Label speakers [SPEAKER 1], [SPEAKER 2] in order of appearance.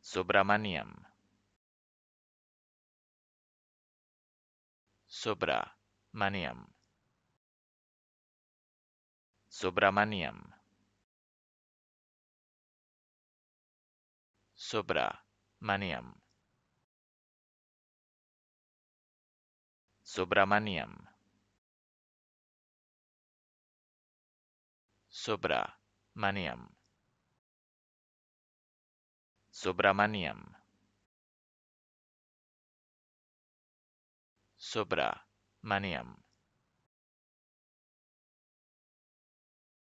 [SPEAKER 1] Subramaniam. Subra Maniam. Subramaniam. Subra Maniam. Subramaniam. Maniam. Subramaniam. Subramaniam.